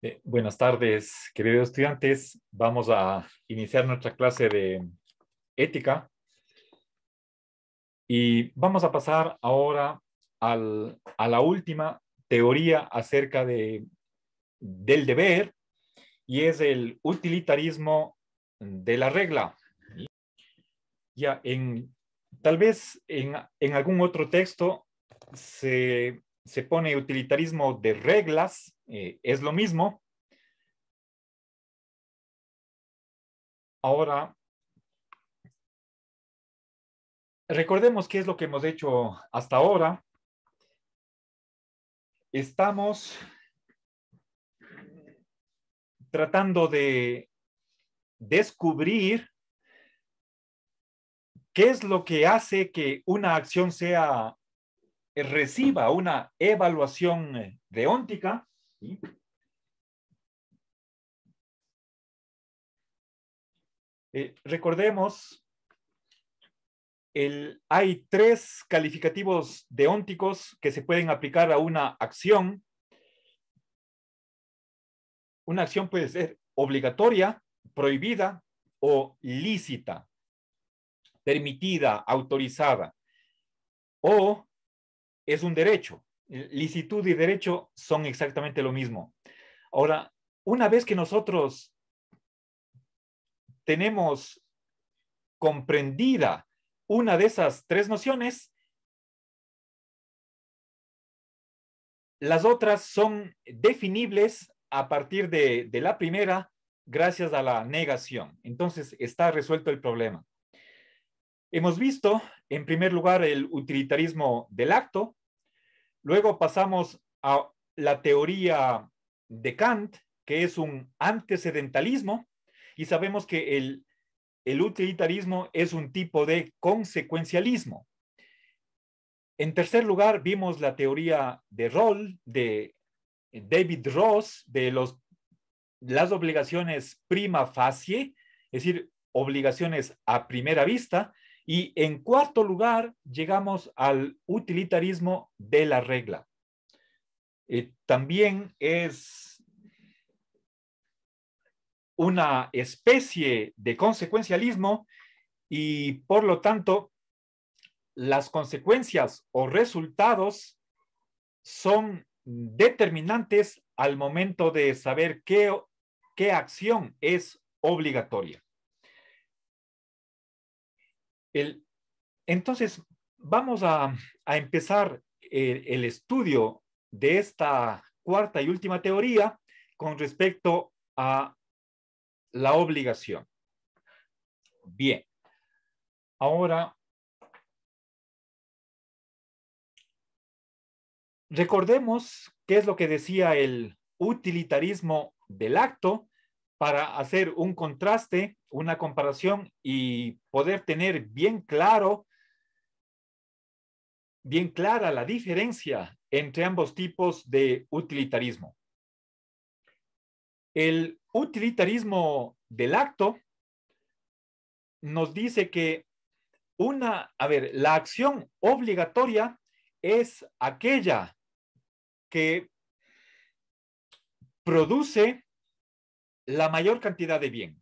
Eh, buenas tardes, queridos estudiantes. Vamos a iniciar nuestra clase de ética y vamos a pasar ahora a la última teoría acerca del deber y es el utilitarismo de la regla. Ya en tal vez en algún otro texto se se pone utilitarismo de reglas, eh, es lo mismo. Ahora, recordemos qué es lo que hemos hecho hasta ahora. Estamos tratando de descubrir qué es lo que hace que una acción sea eh, reciba una evaluación eh, deóntica, eh, recordemos, hay tres calificativos deónticos que se pueden aplicar a una acción. Una acción puede ser obligatoria, prohibida o lícita, permitida, autorizada. O es un derecho. Licitud y derecho son exactamente lo mismo. Ahora, una vez que nosotros tenemos comprendida una de esas tres nociones, las otras son definibles a partir de, la primera gracias a la negación. Entonces está resuelto el problema. Hemos visto, en primer lugar, el utilitarismo del acto, Luego pasamos a la teoría de Kant, que es un antecedentalismo, y sabemos que el, utilitarismo es un tipo de consecuencialismo. En tercer lugar, vimos la teoría de Roll, de David Ross, de las obligaciones prima facie, es decir, obligaciones a primera vista, y en cuarto lugar, llegamos al utilitarismo de la regla. Eh, también es una especie de consecuencialismo y por lo tanto las consecuencias o resultados son determinantes al momento de saber qué acción es obligatoria entonces, vamos a, empezar eh, el, estudio de esta cuarta y última teoría con respecto a la obligación. Bien, ahora recordemos qué es lo que decía el utilitarismo del acto para hacer un contraste, una comparación y poder tener bien claro, bien clara la diferencia entre ambos tipos de utilitarismo. El utilitarismo del acto nos dice que una, a ver, la acción obligatoria es aquella que produce la mayor cantidad de bien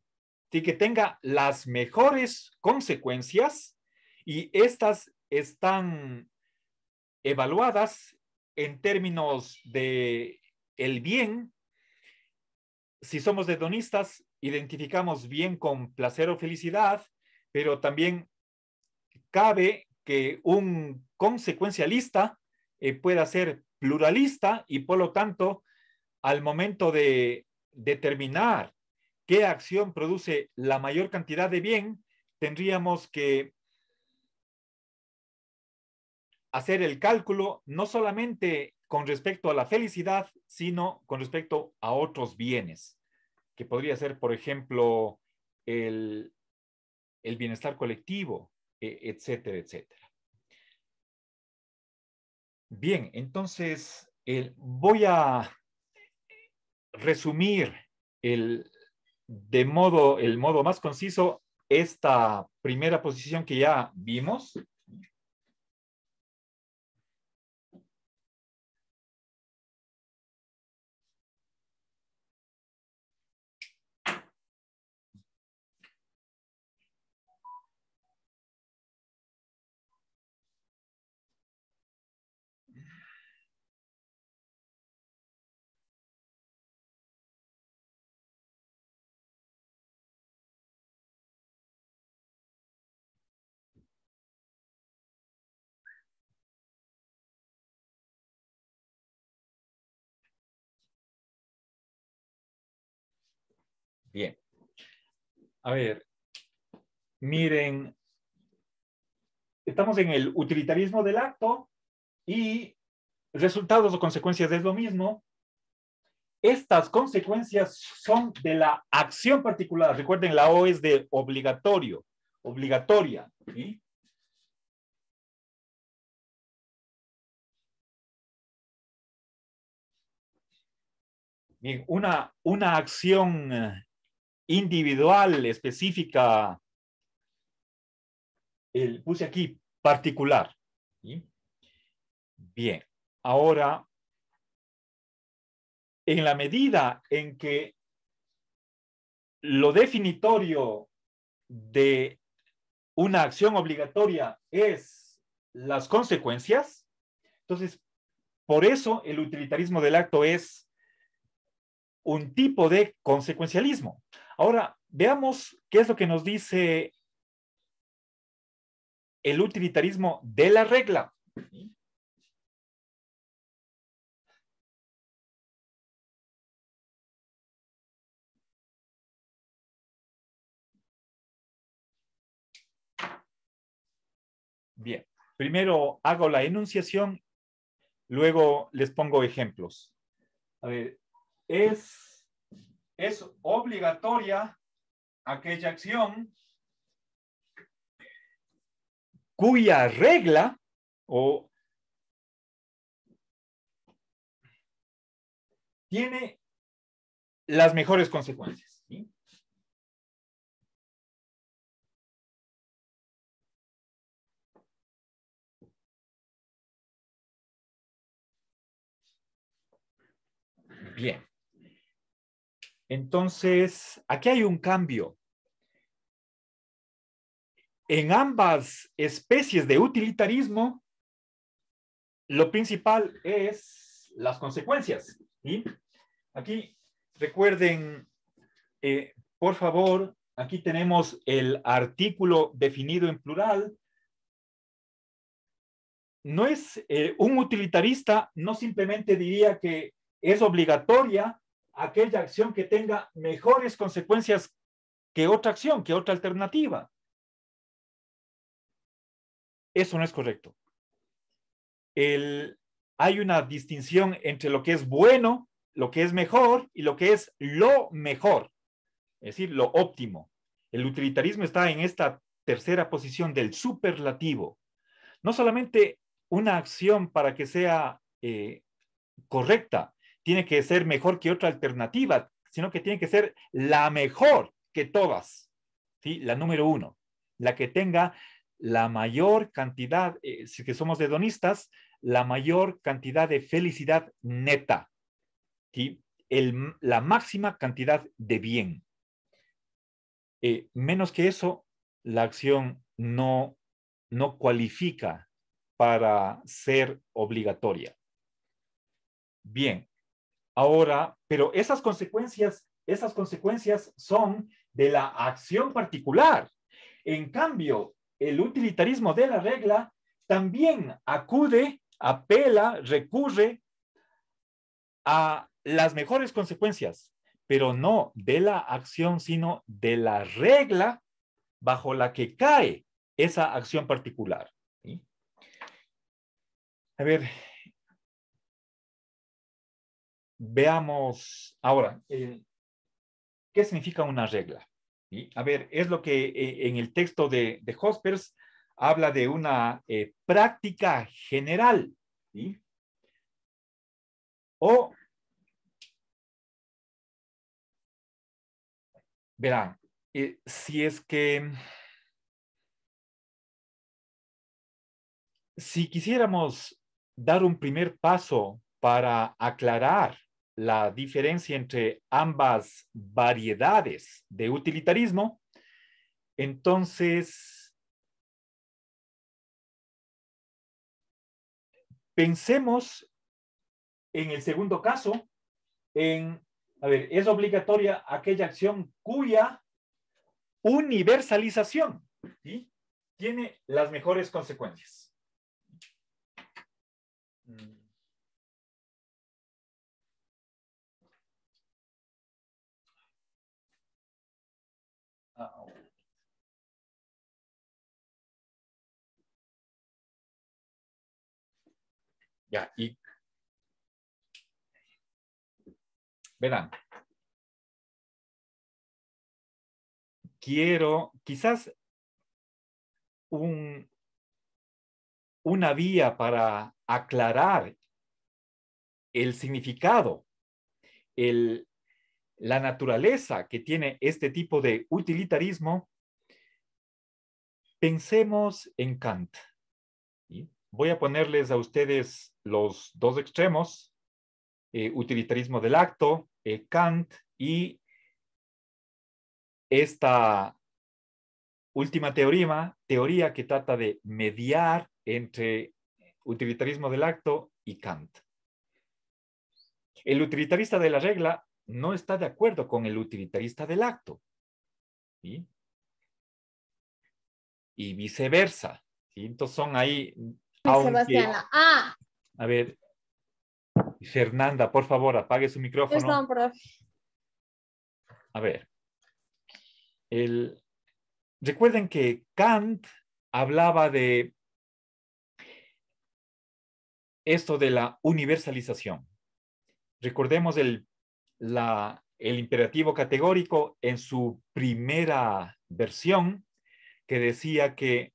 y que tenga las mejores consecuencias y estas están evaluadas en términos de el bien. Si somos hedonistas, identificamos bien con placer o felicidad, pero también cabe que un consecuencialista eh, pueda ser pluralista y por lo tanto, al momento de determinar qué acción produce la mayor cantidad de bien, tendríamos que hacer el cálculo no solamente con respecto a la felicidad, sino con respecto a otros bienes, que podría ser, por ejemplo, el, bienestar colectivo, e, etcétera, etcétera. Bien, entonces voy a resumir el, de modo, el modo más conciso esta primera posición que ya vimos, Bien. A ver, miren, estamos en el utilitarismo del acto y resultados o consecuencias es lo mismo. Estas consecuencias son de la acción particular. Recuerden, la O es de obligatorio, obligatoria. ¿sí? una, una acción eh, individual, específica, el, puse aquí particular. Bien, ahora, en la medida en que lo definitorio de una acción obligatoria es las consecuencias, entonces, por eso el utilitarismo del acto es un tipo de consecuencialismo. Ahora, veamos qué es lo que nos dice el utilitarismo de la regla. Bien, primero hago la enunciación, luego les pongo ejemplos. A ver, es es obligatoria aquella acción cuya regla o tiene las mejores consecuencias. Bien. Entonces, aquí hay un cambio. En ambas especies de utilitarismo, lo principal es las consecuencias. Aquí, recuerden, eh, por favor, aquí tenemos el artículo definido en plural. No es eh, un utilitarista, no simplemente diría que es obligatoria aquella acción que tenga mejores consecuencias que otra acción, que otra alternativa. Eso no es correcto. hay una distinción entre lo que es bueno, lo que es mejor y lo que es lo mejor, es decir, lo óptimo. El utilitarismo está en esta tercera posición del superlativo. No solamente una acción para que sea eh, correcta, tiene que ser mejor que otra alternativa, sino que tiene que ser la mejor que todas, ¿sí? la número uno, la que tenga la mayor cantidad, eh, si que somos hedonistas, la mayor cantidad de felicidad neta, ¿sí? la máxima cantidad de bien. Eh, menos que eso, la acción no, no cualifica para ser obligatoria. Bien, Ahora, pero esas consecuencias, esas consecuencias son de la acción particular. En cambio, el utilitarismo de la regla también acude, apela, recurre a las mejores consecuencias, pero no de la acción, sino de la regla bajo la que cae esa acción particular. A ver, Veamos ahora, eh, ¿qué significa una regla? A ver, es lo que eh, en el texto de, de Hospers habla de una eh, práctica general ¿sí? o verán, si es que si quisiéramos dar un primer paso para aclarar la diferencia entre ambas variedades de utilitarismo, entonces pensemos en el segundo caso, en, a ver, es obligatoria aquella acción cuya universalización tiene las mejores consecuencias. Mm. Ya, y verán. Quiero, quizás un, una vía para aclarar el significado, el, la naturaleza que tiene este tipo de utilitarismo, pensemos en Kant voy a ponerles a ustedes los dos extremos, eh, utilitarismo del acto, eh, Kant y esta última teorema, teoría que trata de mediar entre utilitarismo del acto y Kant. El utilitarista de la regla no está de acuerdo con el utilitarista del acto. Y viceversa. Entonces son ahí Ah. A ver, Fernanda, por favor, apague su micrófono. A ver. recuerden que Kant hablaba de esto de la universalización. Recordemos el, la, el imperativo categórico en su primera versión que decía que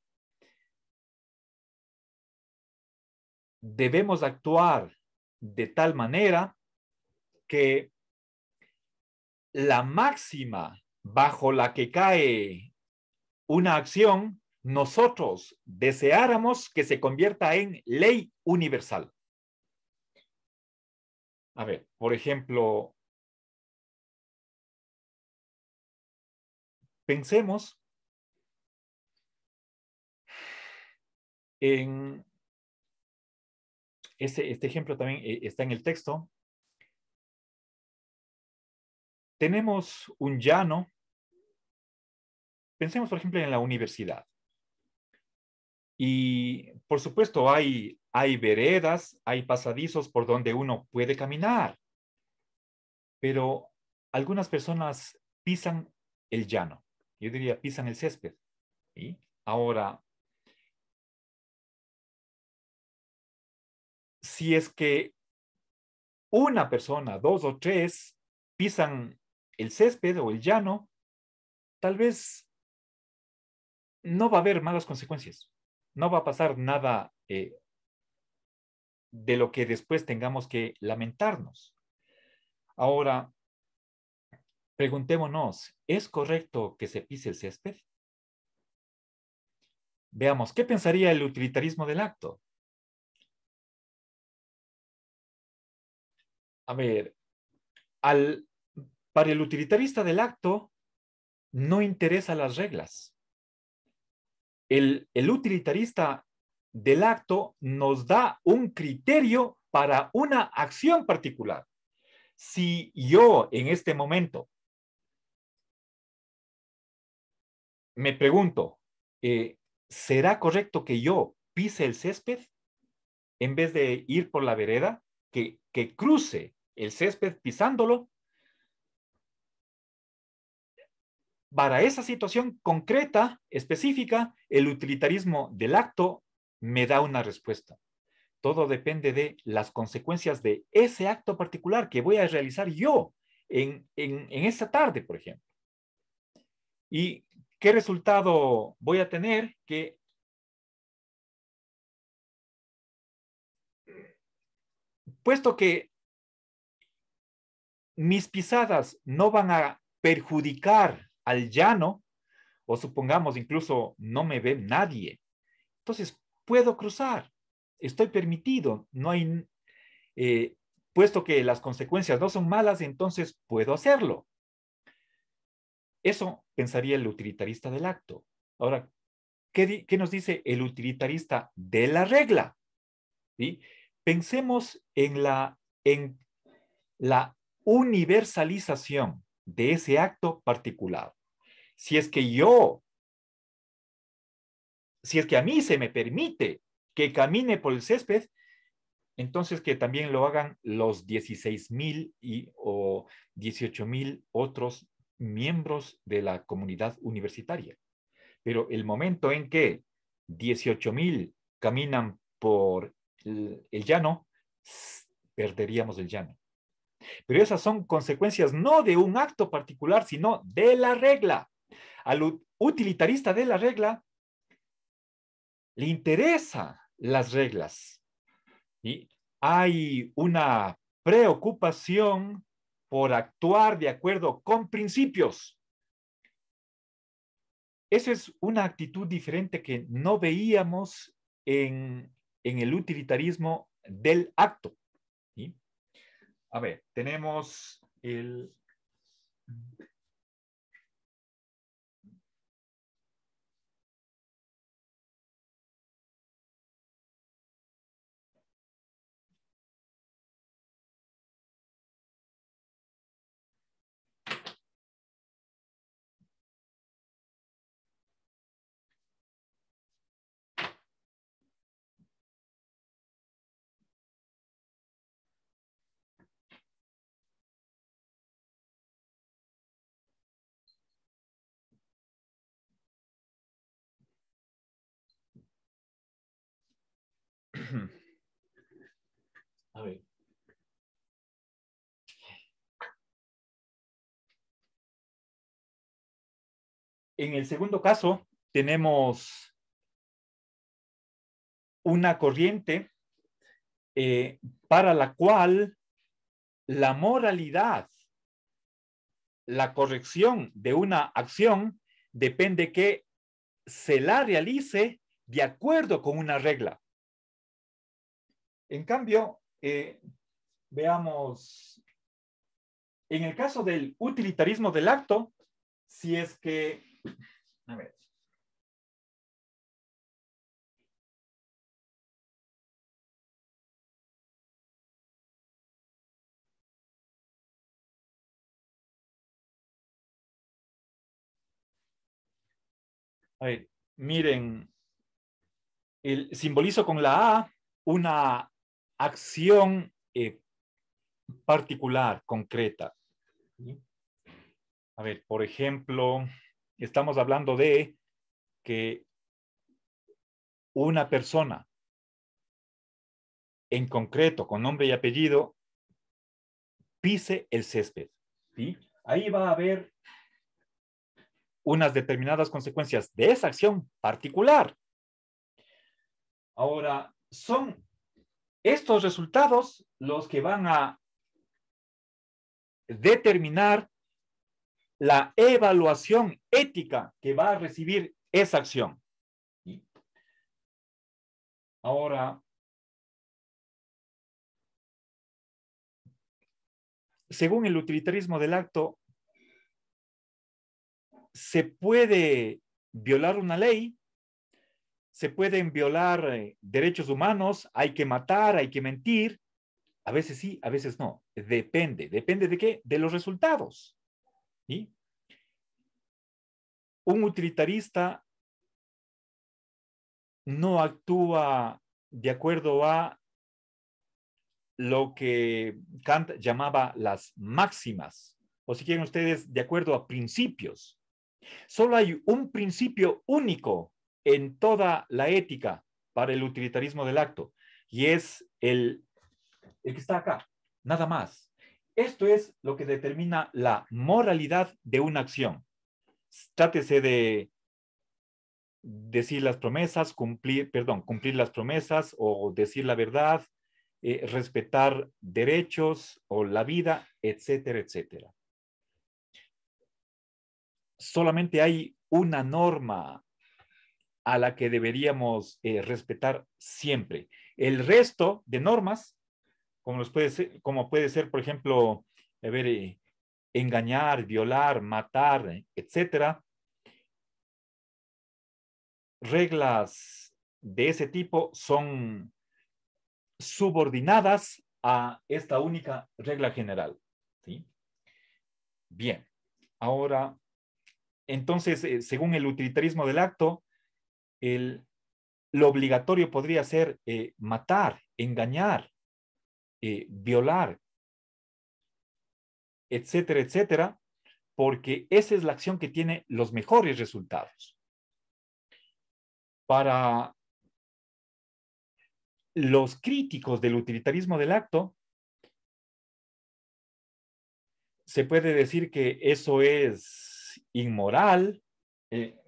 debemos actuar de tal manera que la máxima bajo la que cae una acción, nosotros deseáramos que se convierta en ley universal. A ver, por ejemplo, pensemos en este, ejemplo también eh, está en el texto. Tenemos un llano. Pensemos, por ejemplo, en la universidad. Y, por supuesto, hay, hay veredas, hay pasadizos por donde uno puede caminar. Pero algunas personas pisan el llano. Yo diría, pisan el césped. Ahora, si es que una persona, dos o tres, pisan el césped o el llano, tal vez no va a haber malas consecuencias, no va a pasar nada eh, de lo que después tengamos que lamentarnos. Ahora, preguntémonos, ¿es correcto que se pise el césped? Veamos, ¿qué pensaría el utilitarismo del acto? a ver, al, para el utilitarista del acto no interesa las reglas. El, utilitarista del acto nos da un criterio para una acción particular. Si yo en este momento me pregunto, eh, ¿será correcto que yo pise el césped en vez de ir por la vereda? Que, que cruce el césped pisándolo. Para esa situación concreta, específica, el utilitarismo del acto me da una respuesta. Todo depende de las consecuencias de ese acto particular que voy a realizar yo en, en, esa tarde, por ejemplo. ¿Y qué resultado voy a tener? Que puesto que mis pisadas no van a perjudicar al llano, o supongamos incluso no me ve nadie, entonces puedo cruzar, estoy permitido, no hay, eh, puesto que las consecuencias no son malas, entonces puedo hacerlo. Eso pensaría el utilitarista del acto. Ahora, ¿qué, nos dice el utilitarista de la regla? Pensemos en la, en la universalización de ese acto particular. Si es que yo, si es que a mí se me permite que camine por el césped, entonces que también lo hagan los 16 mil o 18 mil otros miembros de la comunidad universitaria. Pero el momento en que 18 mil caminan por el llano, perderíamos el llano. Pero esas son consecuencias no de un acto particular, sino de la regla. Al utilitarista de la regla le interesa las reglas. hay una preocupación por actuar de acuerdo con principios. Esa es una actitud diferente que no veíamos en, en el utilitarismo del acto. ¿sí? A ver, tenemos el En el segundo caso, tenemos una corriente eh, para la cual la moralidad, la corrección de una acción depende que se la realice de acuerdo con una regla. En cambio, eh, veamos, en el caso del utilitarismo del acto, si es que, a ver, miren, el, simbolizo con la A una acción eh, particular, concreta. A ver, por ejemplo, estamos hablando de que una persona en concreto, con nombre y apellido, pise el césped. Ahí va a haber unas determinadas consecuencias de esa acción particular. Ahora, son estos resultados los que van a determinar la evaluación ética que va a recibir esa acción. Ahora, según el utilitarismo del acto, se puede violar una ley se pueden violar eh, derechos humanos, hay que matar, hay que mentir. A veces sí, a veces no. Depende. ¿Depende de qué? De los resultados. Un utilitarista no actúa de acuerdo a lo que Kant llamaba las máximas, o si quieren ustedes, de acuerdo a principios. Solo hay un principio único en toda la ética para el utilitarismo del acto y es el, que está acá, nada más. Esto es lo que determina la moralidad de una acción. Trátese de decir las promesas, cumplir, perdón, cumplir las promesas o decir la verdad, eh, respetar derechos o la vida, etcétera, etcétera. Solamente hay una norma a la que deberíamos eh, respetar siempre. El resto de normas, como, los puede, ser, como puede ser, por ejemplo, eh, engañar, violar, matar, eh, etcétera, reglas de ese tipo son subordinadas a esta única regla general. Bien, ahora, entonces, según el utilitarismo del acto, el, lo obligatorio podría ser eh, matar, engañar, eh, violar, etcétera, etcétera, porque esa es la acción que tiene los mejores resultados. Para los críticos del utilitarismo del acto, se puede decir que eso es inmoral, eh,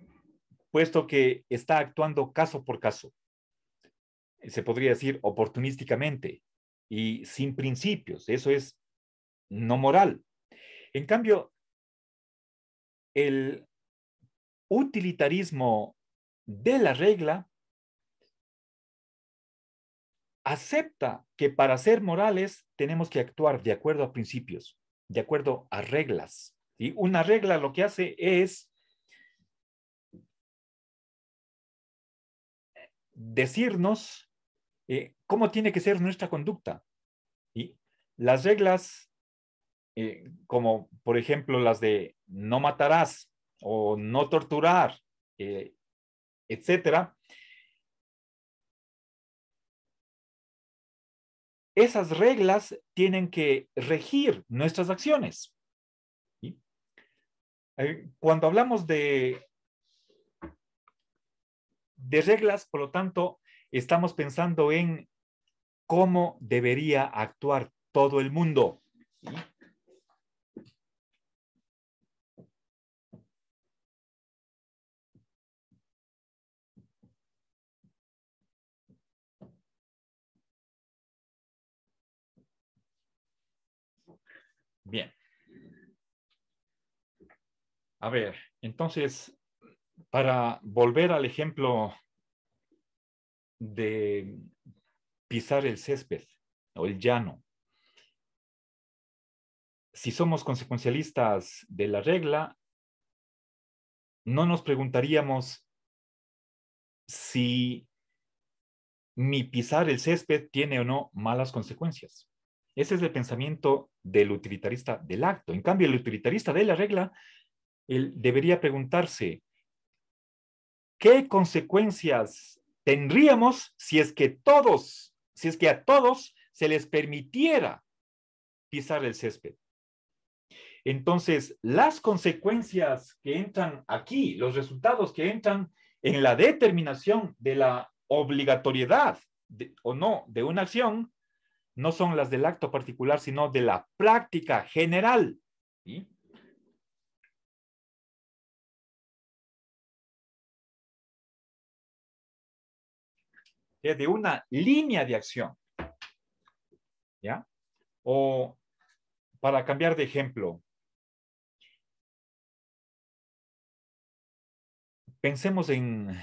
puesto que está actuando caso por caso, eh, se podría decir oportunísticamente y sin principios. Eso es no moral. En cambio, el utilitarismo de la regla acepta que para ser morales tenemos que actuar de acuerdo a principios, de acuerdo a reglas. y Una regla lo que hace es decirnos eh, cómo tiene que ser nuestra conducta. Las reglas, eh, como por ejemplo las de no matarás o no torturar, eh, etcétera, esas reglas tienen que regir nuestras acciones. Cuando hablamos de de reglas, por lo tanto, estamos pensando en cómo debería actuar todo el mundo. Bien. A ver, entonces, para volver al ejemplo de pisar el césped o el llano, si somos consecuencialistas de la regla, no nos preguntaríamos si mi pisar el césped tiene o no malas consecuencias. Ese es el pensamiento del utilitarista del acto. En cambio, el utilitarista de la regla debería preguntarse, ¿Qué consecuencias tendríamos si es que todos, si es que a todos se les permitiera pisar el césped? Entonces, las consecuencias que entran aquí, los resultados que entran en la determinación de la obligatoriedad o no de una acción, no son las del acto particular, sino de la práctica general. ¿sí? ¿eh? de una línea de acción. ¿Ya? O para cambiar de ejemplo, pensemos en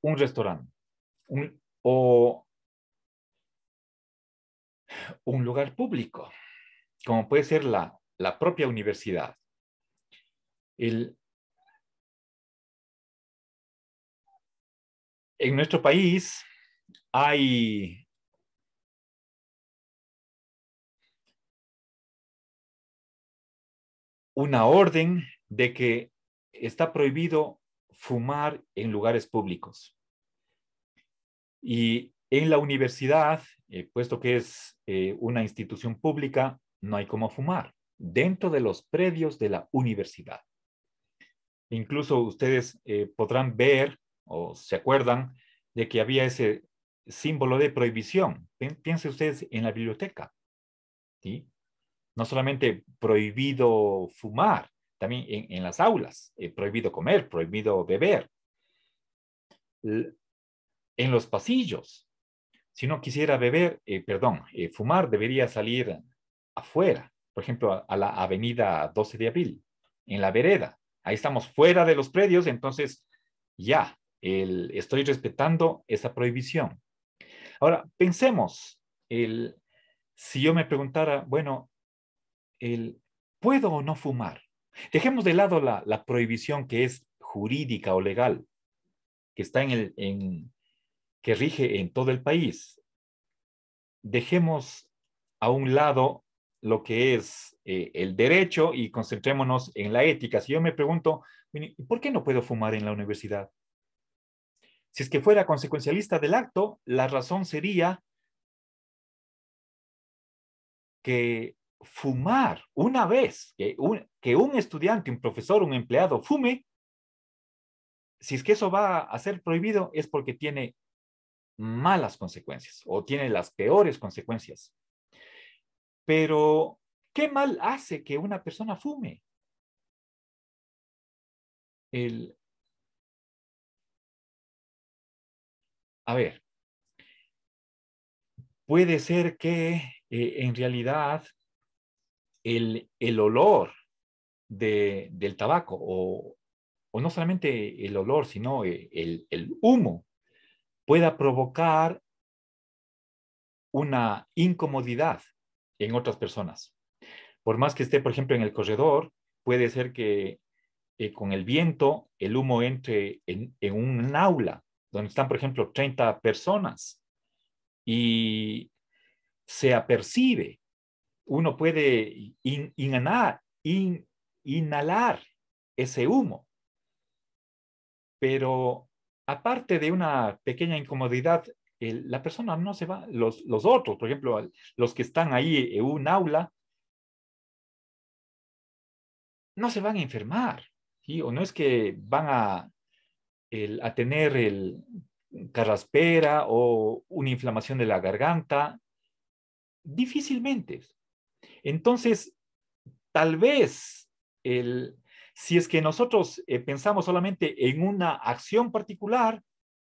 un restaurante un, o un lugar público, como puede ser la, la propia universidad. El, en nuestro país hay una orden de que está prohibido fumar en lugares públicos. Y en la universidad, eh, puesto que es eh, una institución pública, no hay cómo fumar dentro de los predios de la universidad. Incluso ustedes eh, podrán ver o se acuerdan de que había ese símbolo de prohibición. Piense ustedes en la biblioteca. No solamente prohibido fumar, también en, las aulas, eh, prohibido comer, prohibido beber. En los pasillos, si no quisiera beber, eh, perdón, eh, fumar, debería salir afuera, por ejemplo, a, a la avenida 12 de abril, en la vereda. Ahí estamos fuera de los predios, entonces ya, estoy respetando esa prohibición. Ahora, pensemos, si yo me preguntara, bueno, el, ¿puedo o no fumar? Dejemos de lado la, prohibición que es jurídica o legal, que está en que rige en todo el país. Dejemos a un lado lo que es eh, el derecho y concentrémonos en la ética. Si yo me pregunto, ¿por qué no puedo fumar en la universidad? Si es que fuera consecuencialista del acto, la razón sería que fumar una vez, que un, estudiante, un profesor, un empleado fume, si es que eso va a ser prohibido es porque tiene malas consecuencias o tiene las peores consecuencias. Pero, ¿qué mal hace que una persona fume? El, A ver, puede ser que eh, en realidad el, olor del tabaco o, no solamente el olor, sino eh, el, humo pueda provocar una incomodidad en otras personas. Por más que esté, por ejemplo, en el corredor, puede ser que eh, con el viento el humo entre en, en, un aula donde están, por ejemplo, 30 personas y se apercibe, uno puede inhalar ese humo. Pero aparte de una pequeña incomodidad, la persona no se va, los, otros, por ejemplo, los que están ahí en un aula, no se van a enfermar, o no es que van a el, a tener el carraspera o una inflamación de la garganta? Difícilmente. Entonces, tal vez el, si es que nosotros eh, pensamos solamente en una acción particular,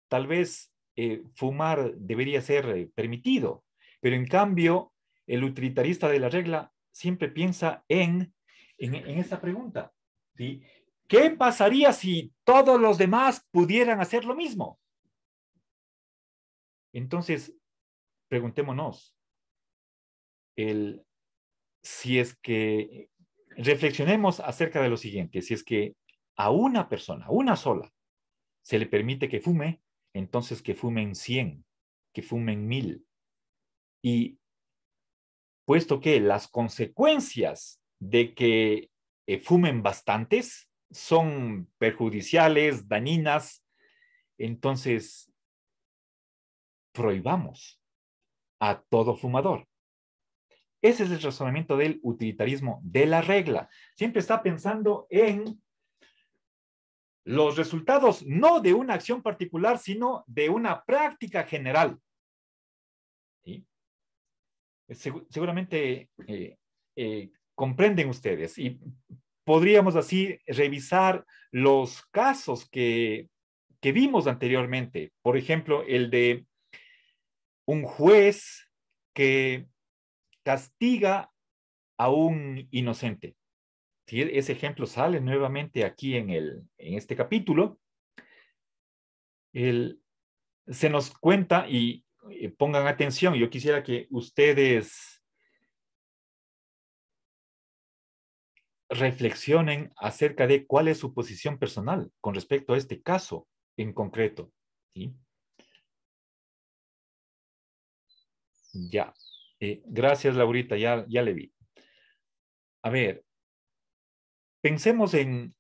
tal vez eh, fumar debería ser eh, permitido, pero en cambio el utilitarista de la regla siempre piensa en, en, en pregunta. ¿sí? ¿Qué pasaría si todos los demás pudieran hacer lo mismo? Entonces, preguntémonos, si es que reflexionemos acerca de lo siguiente, si es que a una persona, una sola, se le permite que fume, entonces que fumen 100, que fumen 1000. Y puesto que las consecuencias de que eh, fumen bastantes son perjudiciales, dañinas, entonces prohibamos a todo fumador. Ese es el razonamiento del utilitarismo de la regla. Siempre está pensando en los resultados no de una acción particular, sino de una práctica general. seguramente eh, eh, comprenden ustedes y podríamos así revisar los casos que, vimos anteriormente. Por ejemplo, el de un juez que castiga a un inocente. ese ejemplo sale nuevamente aquí en, el, en este capítulo. se nos cuenta, y eh, pongan atención, yo quisiera que ustedes reflexionen acerca de cuál es su posición personal con respecto a este caso en concreto. Ya. Eh, gracias, Laurita, ya, ya le vi. A ver, pensemos en,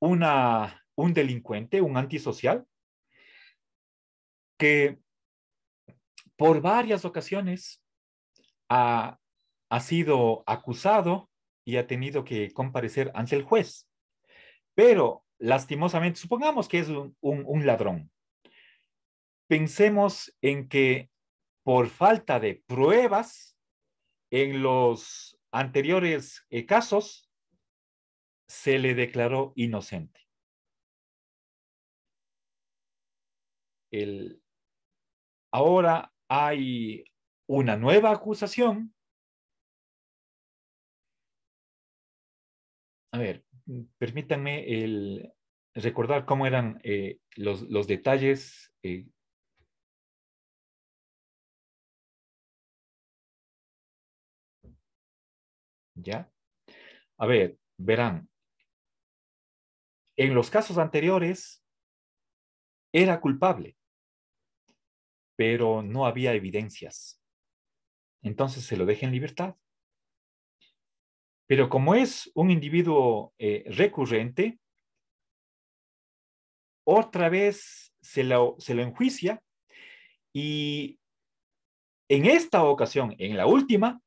un delincuente, un antisocial, que por varias ocasiones ha ha sido acusado y ha tenido que comparecer ante el juez. Pero lastimosamente, supongamos que es un, ladrón. Pensemos en que por falta de pruebas en los anteriores eh, casos, se le declaró inocente. ahora hay una nueva acusación a ver, mm, permítanme el recordar cómo eran eh, los, detalles. Eh, ¿Ya? A ver, verán. En los casos anteriores era culpable, pero no había evidencias. Entonces se lo deja en libertad pero como es un individuo eh, recurrente, otra vez se lo, enjuicia y en esta ocasión, en la última,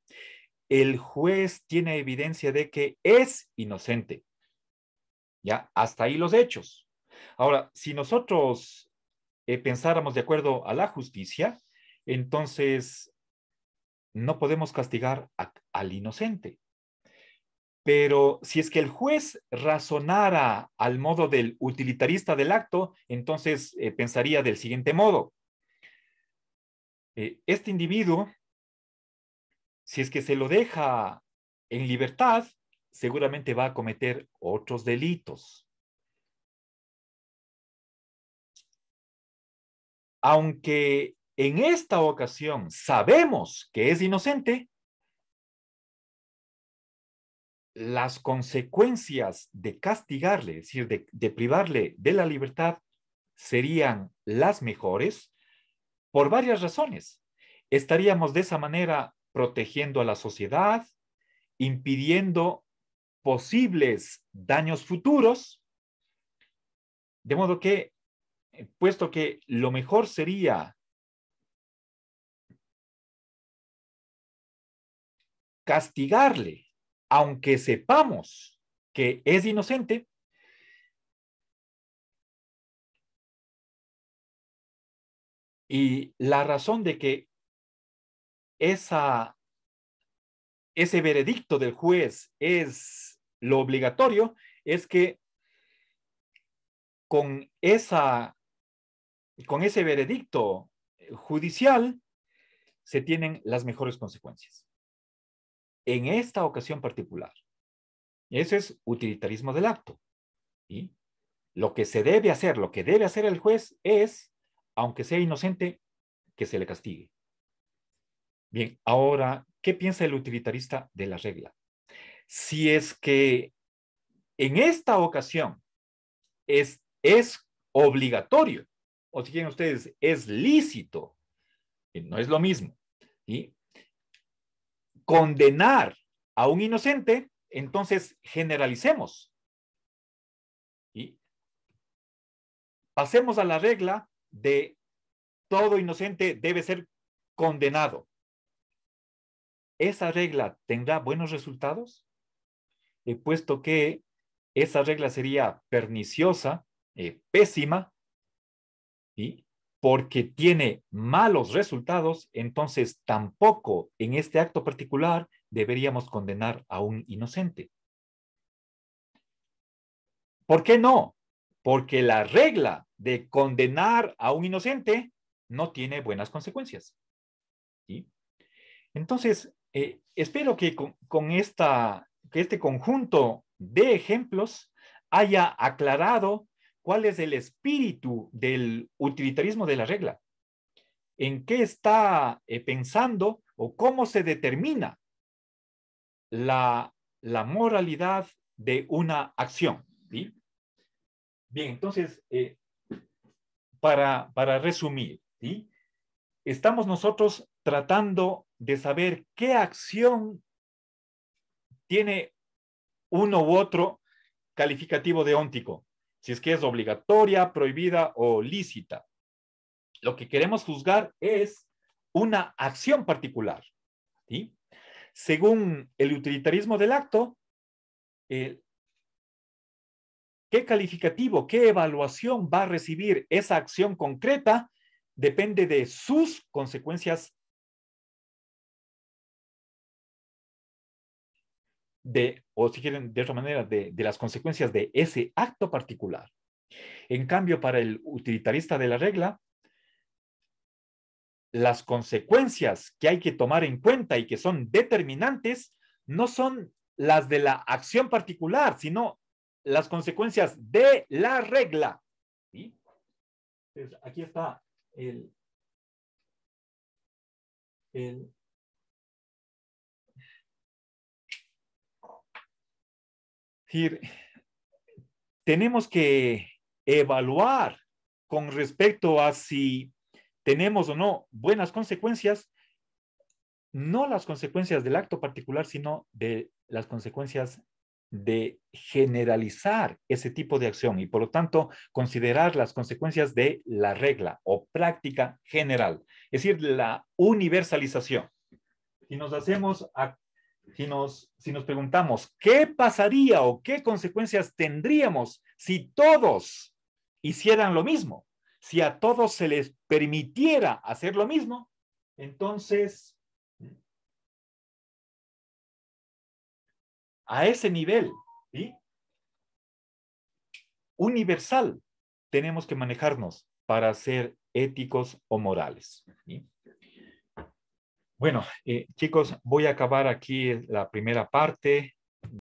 el juez tiene evidencia de que es inocente. Ya, hasta ahí los hechos. Ahora, si nosotros eh, pensáramos de acuerdo a la justicia, entonces no podemos castigar al inocente. Pero si es que el juez razonara al modo del utilitarista del acto, entonces eh, pensaría del siguiente modo. Eh, este individuo, si es que se lo deja en libertad, seguramente va a cometer otros delitos. Aunque en esta ocasión sabemos que es inocente, las consecuencias de castigarle, es decir, de, de privarle de la libertad, serían las mejores por varias razones. Estaríamos de esa manera protegiendo a la sociedad, impidiendo posibles daños futuros, de modo que, eh, puesto que lo mejor sería castigarle aunque sepamos que es inocente, y la razón de que esa, ese veredicto del juez es lo obligatorio es que con, esa, con ese veredicto judicial se tienen las mejores consecuencias en esta ocasión particular. Ese es utilitarismo del acto. ¿sí? Lo que se debe hacer, lo que debe hacer el juez es, aunque sea inocente, que se le castigue. Bien, ahora, ¿qué piensa el utilitarista de la regla? Si es que en esta ocasión es, es obligatorio, o si quieren ustedes, es lícito, eh, no es lo mismo, ¿sí? condenar a un inocente, entonces generalicemos. Y pasemos a la regla de todo inocente debe ser condenado. ¿Esa regla tendrá buenos resultados? he puesto que esa regla sería perniciosa, eh, pésima, y porque tiene malos resultados, entonces tampoco en este acto particular deberíamos condenar a un inocente. ¿Por qué no? Porque la regla de condenar a un inocente no tiene buenas consecuencias. Entonces, eh, espero que con, esta, que este conjunto de ejemplos haya aclarado cuál es el espíritu del utilitarismo de la regla, en qué está eh, pensando o cómo se determina la, moralidad de una acción. Bien, entonces, eh, para, resumir, estamos nosotros tratando de saber qué acción tiene uno u otro calificativo de óntico si es que es obligatoria, prohibida o lícita. Lo que queremos juzgar es una acción particular. Según el utilitarismo del acto, eh, ¿qué calificativo, qué evaluación va a recibir esa acción concreta? Depende de sus consecuencias de, o si quieren de otra manera, de, las consecuencias de ese acto particular. En cambio, para el utilitarista de la regla, las consecuencias que hay que tomar en cuenta y que son determinantes no son las de la acción particular, sino las consecuencias de la regla. aquí está el, el, decir, tenemos que evaluar con respecto a si tenemos o no buenas consecuencias, no las consecuencias del acto particular, sino de las consecuencias de generalizar ese tipo de acción y por lo tanto considerar las consecuencias de la regla o práctica general, es decir, la universalización. Si nos hacemos a si nos, preguntamos qué pasaría o qué consecuencias tendríamos si todos hicieran lo mismo, si a todos se les permitiera hacer lo mismo, entonces a ese nivel universal tenemos que manejarnos para ser éticos o morales. Bueno, eh, chicos, voy a acabar aquí la primera parte.